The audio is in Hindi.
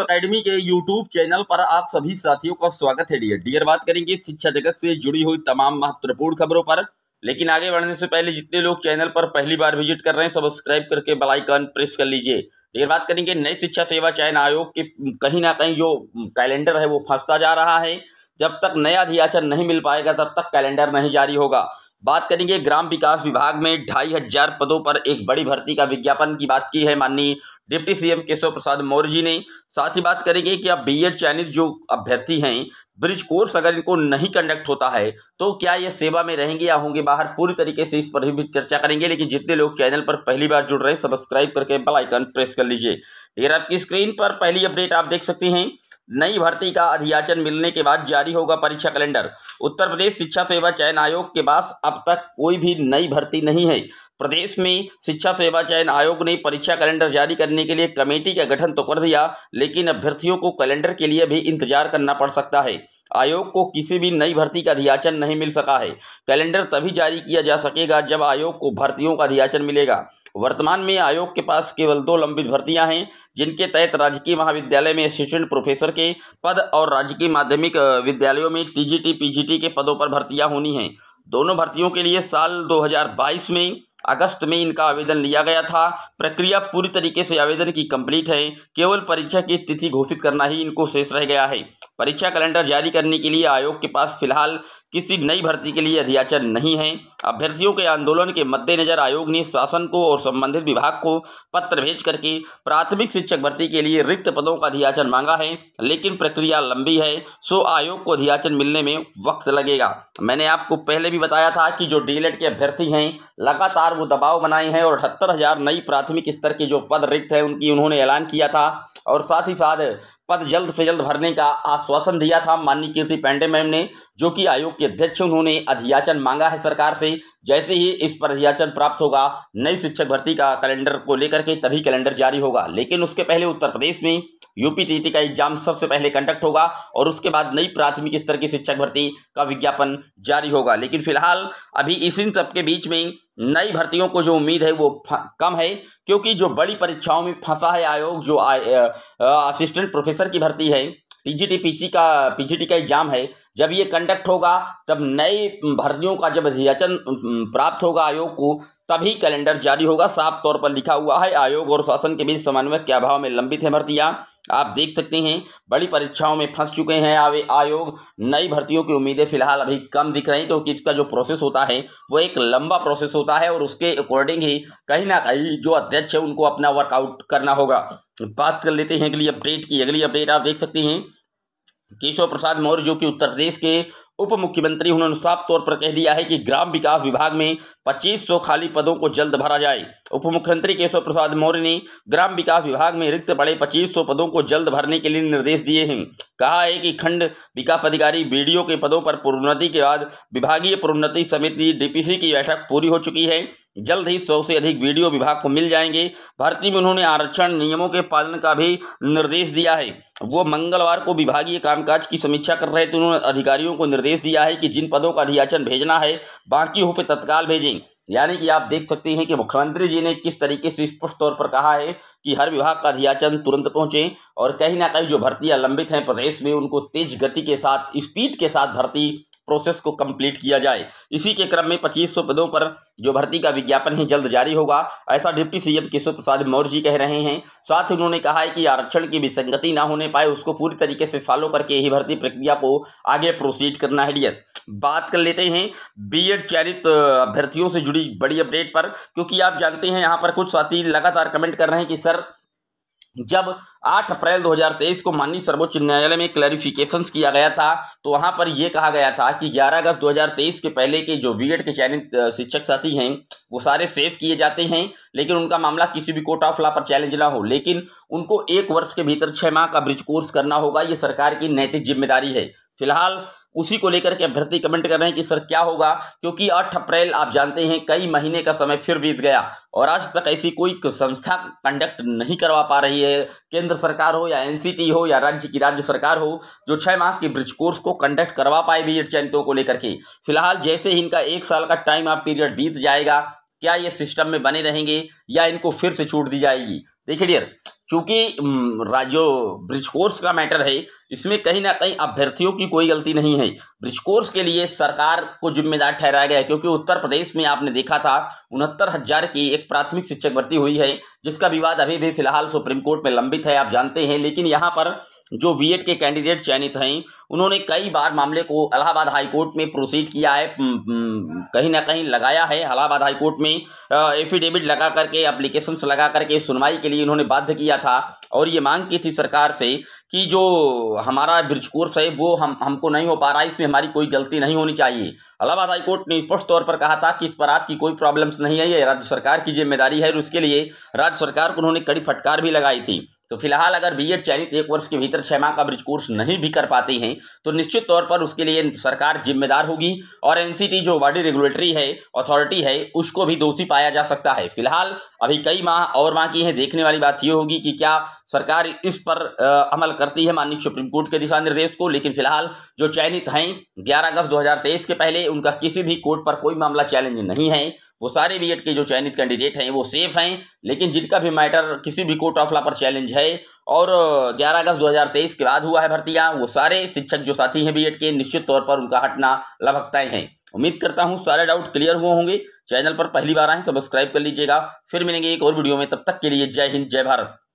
अकेडमी के YouTube चैनल पर आप सभी साथियों का स्वागत है डियर डियर बात करेंगे शिक्षा जगत से जुड़ी हुई तमाम महत्वपूर्ण खबरों पर लेकिन आगे बढ़ने से पहले जितने लोग चैनल पर पहली बार विजिट कर रहे हैं सब्सक्राइब करके बेल आइकन प्रेस कर लीजिए डियर बात करेंगे नए शिक्षा सेवा चयन आयोग के कहीं ना कहीं जो कैलेंडर है वो फंसता जा रहा है जब तक नया अधियाचन नहीं मिल पाएगा तब तक कैलेंडर नहीं जारी होगा बात करेंगे ग्राम विकास विभाग में ढाई हजार पदों पर एक बड़ी भर्ती का विज्ञापन की बात की है माननीय डिप्टी सीएम केशव प्रसाद मौर्य जी ने साथ ही बात करेंगे कि अब बीएड चयनित जो अभ्यर्थी हैं ब्रिज कोर्स अगर इनको नहीं कंडक्ट होता है तो क्या ये सेवा में रहेंगे या होंगे बाहर पूरी तरीके से इस पर भी चर्चा करेंगे लेकिन जितने लोग चैनल पर पहली बार जुड़ रहे हैं सब्सक्राइब करके बेल आइकन प्रेस कर लीजिए अगर आपकी स्क्रीन पर पहली अपडेट आप देख सकते हैं नई भर्ती का अधियाचन मिलने के बाद जारी होगा परीक्षा कैलेंडर उत्तर प्रदेश शिक्षा सेवा चयन आयोग के पास अब तक कोई भी नई भर्ती नहीं है प्रदेश में शिक्षा सेवा चयन आयोग ने परीक्षा कैलेंडर जारी करने के लिए कमेटी का गठन तो कर दिया लेकिन अभ्यर्थियों को कैलेंडर के लिए भी इंतजार करना पड़ सकता है आयोग को किसी भी नई भर्ती का अधियाचन नहीं मिल सका है कैलेंडर तभी जारी किया जा सकेगा जब आयोग को भर्तियों का अधियाचन मिलेगा वर्तमान में आयोग के पास केवल दो लंबित भर्तियां हैं जिनके तहत राजकीय महाविद्यालय में असिस्टेंट प्रोफेसर के पद और राजकीय माध्यमिक विद्यालयों में टीजीटी पीजीटी के पदों पर भर्तियां होनी हैं दोनों भर्तियों के लिए साल 2022 में अगस्त में इनका आवेदन लिया गया था प्रक्रिया पूरी तरीके से आवेदन की कंप्लीट है केवल परीक्षा की तिथि घोषित करना ही इनको शेष रह गया है परीक्षा कैलेंडर जारी करने के लिए आयोग के पास फिलहाल किसी नई भर्ती के लिए अधियाचन नहीं है अभ्यर्थियों के आंदोलन के मद्देनजर आयोग ने शासन को और संबंधित विभाग को पत्र भेज करके प्राथमिक शिक्षक भर्ती के लिए रिक्त पदों का अधियाचन मांगा है लेकिन प्रक्रिया लंबी है सो आयोग को अधियाचन मिलने में वक्त लगेगा मैंने आपको पहले भी बताया था कि जो डी के अभ्यर्थी हैं लगातार वो दबाव बनाए हैं और अठहत्तर नई प्राथमिक स्तर के जो पद रिक्त हैं उनकी उन्होंने ऐलान किया था और साथ ही साथ पद जल्द से जल्द भरने का आश्वासन दिया था माननीय कीर्ति पैंडे मैम ने जो कि आयोग के अध्यक्ष उन्होंने अधियाचन मांगा है सरकार से जैसे ही इस पर अधियाचन प्राप्त होगा नई शिक्षक भर्ती का कैलेंडर को लेकर के तभी कैलेंडर जारी होगा लेकिन उसके पहले उत्तर प्रदेश में यूपी टी का एग्जाम सबसे पहले कंडक्ट होगा और उसके बाद नई प्राथमिक स्तर की शिक्षक भर्ती का विज्ञापन जारी होगा लेकिन फिलहाल अभी इस इन सबके बीच में नई भर्तियों को जो उम्मीद है वो कम है क्योंकि जो बड़ी परीक्षाओं में फंसा है आयोग जो असिस्टेंट प्रोफेसर की भर्ती है पीजीटी पीजी का पीजीटी का एग्जाम है जब ये कंडक्ट होगा तब नए भर्तियों का जब अधियाचन प्राप्त होगा आयोग को तभी कैलेंडर जारी होगा साफ तौर पर लिखा हुआ है आयोग और शासन के बीच समन्वय के अभाव में लंबित है भर्तियां आप देख सकते हैं बड़ी परीक्षाओं में फंस चुके हैं आयोग नई भर्तियों की उम्मीदें फिलहाल अभी कम दिख रही क्योंकि इसका जो प्रोसेस होता है वो एक लंबा प्रोसेस होता है और उसके अकॉर्डिंग ही कहीं ना कहीं जो अध्यक्ष है उनको अपना वर्कआउट करना होगा बात कर लेते हैं अगली अपडेट की अगली अपडेट आप देख सकते हैं केशव प्रसाद मौर्य जो कि उत्तर प्रदेश के उप मुख्यमंत्री उन्होंने साफ तौर पर कह दिया है कि ग्राम विकास विभाग में 2500 खाली पदों को जल्द भरा जाए उप मुख्यमंत्री केशव प्रसाद मौर्य ने ग्राम विकास विभाग में रिक्त पड़े 2500 पदों को जल्द भरने के लिए निर्देश दिए हैं कहा है कि खंड विकास अधिकारी बी के पदों पर प्रोन्नति के बाद विभागीय प्रोन्नति समिति डी की बैठक पूरी हो चुकी है जल्द ही सौ से अधिक बी विभाग को मिल जाएंगे भर्ती में उन्होंने आरक्षण नियमों के पालन का भी निर्देश दिया है वो मंगलवार को विभागीय कामकाज की समीक्षा कर रहे थे उन्होंने अधिकारियों को निर्देश निर्देश दिया है कि जिन पदों का अधियाचन भेजना है बाकी हो पे तत्काल भेजें यानी कि आप देख सकते हैं कि मुख्यमंत्री जी ने किस तरीके से स्पष्ट तौर पर कहा है कि हर विभाग का अधियाचन तुरंत पहुंचे और कहीं ना कहीं जो भर्तियां लंबित हैं प्रदेश में उनको तेज गति के साथ स्पीड के साथ भर्ती प्रोसेस को कंप्लीट किया जाए इसी के क्रम में 2500 पदों पर जो भर्ती का विज्ञापन है जल्द जारी होगा ऐसा डिप्टी सीएम केशव प्रसाद मौर्य जी कह रहे हैं साथ ही उन्होंने कहा है कि आरक्षण की विसंगति ना होने पाए उसको पूरी तरीके से फॉलो करके ही भर्ती प्रक्रिया को आगे प्रोसीड करना है डियर बात कर लेते हैं बीएड चयनित अभ्यर्थियों से जुड़ी बड़ी अपडेट पर क्योंकि आप जानते हैं यहाँ पर कुछ साथी लगातार कमेंट कर रहे हैं कि सर जब 8 अप्रैल 2023 को माननीय सर्वोच्च न्यायालय में क्लैरिफिकेशन किया गया था तो वहां पर यह कहा गया था कि 11 अगस्त 2023 के पहले के जो बी के चयनित शिक्षक साथी हैं वो सारे सेव किए जाते हैं लेकिन उनका मामला किसी भी कोर्ट ऑफ लॉ पर चैलेंज ना हो लेकिन उनको एक वर्ष के भीतर छह माह का ब्रिज कोर्स करना होगा ये सरकार की नैतिक जिम्मेदारी है फिलहाल उसी को लेकर के अभ्यर्थी कमेंट कर रहे हैं कि सर क्या होगा क्योंकि 8 अप्रैल आप जानते हैं कई महीने का समय फिर बीत गया और आज तक ऐसी कोई संस्था कंडक्ट नहीं करवा पा रही है केंद्र सरकार हो या एनसीटी हो या राज्य की राज्य सरकार हो जो छः माह के ब्रिज कोर्स को कंडक्ट करवा पाए बी चयनितों को लेकर के फिलहाल जैसे ही इनका एक साल का टाइम आप पीरियड बीत जाएगा क्या ये सिस्टम में बने रहेंगे या इनको फिर से छूट दी जाएगी देखिए डियर चूंकि जो ब्रिज कोर्स का मैटर है इसमें कहीं ना कहीं अभ्यर्थियों की कोई गलती नहीं है ब्रिज कोर्स के लिए सरकार को जिम्मेदार ठहराया गया है क्योंकि उत्तर प्रदेश में आपने देखा था उनहत्तर हजार की एक प्राथमिक शिक्षक भर्ती हुई है जिसका विवाद अभी भी फिलहाल सुप्रीम कोर्ट में लंबित है आप जानते हैं लेकिन यहाँ पर जो वी के कैंडिडेट चयनित हैं उन्होंने कई बार मामले को इलाहाबाद हाईकोर्ट में प्रोसीड किया है कहीं ना कहीं लगाया है इलाहाबाद हाईकोर्ट में एफिडेविट लगा करके एप्लीकेशंस लगा करके सुनवाई के लिए उन्होंने बाध्य किया था और ये मांग की थी सरकार से कि जो हमारा ब्रिज कोर्स है वो हम हमको नहीं हो पा रहा है इसमें हमारी कोई गलती नहीं होनी चाहिए अलाहाबाद हाईकोर्ट ने स्पष्ट तौर पर कहा था कि इस पर आपकी कोई प्रॉब्लम्स नहीं है ये राज्य सरकार की जिम्मेदारी है और उसके लिए राज्य सरकार को उन्होंने कड़ी फटकार भी लगाई थी तो फिलहाल अगर बी एड चयनित एक वर्ष के भीतर छः माह का ब्रिज कोर्स नहीं भी कर पाती हैं तो निश्चित तौर पर उसके लिए सरकार जिम्मेदार होगी और एनसीटी जो बॉडी रेगुलेटरी है अथॉरिटी है उसको भी दोषी पाया जा सकता है फिलहाल अभी कई माह और माह की है देखने वाली बात ये होगी कि क्या सरकार इस पर अमल करती है माननीय सुप्रीम कोर्ट के दिशा निर्देश को लेकिन फिलहाल जो चयनित हैं 11 अगस्त 2023 के पहले उनका किसी भी कोर्ट पर कोई मामला चैलेंज नहीं है वो सारे बी के जो चयनित कैंडिडेट हैं वो सेफ हैं लेकिन जिनका भी मैटर किसी भी कोर्ट ऑफ लॉ पर चैलेंज है और 11 अगस्त 2023 के बाद हुआ है भर्तियां वो सारे शिक्षक जो साथी हैं बी के निश्चित तौर पर उनका हटना लभकताएं हैं उम्मीद करता हूँ सारे डाउट क्लियर हुए होंगे चैनल पर पहली बार आए सब्सक्राइब कर लीजिएगा फिर मिलेंगे एक और वीडियो में तब तक के लिए जय हिंद जय भारत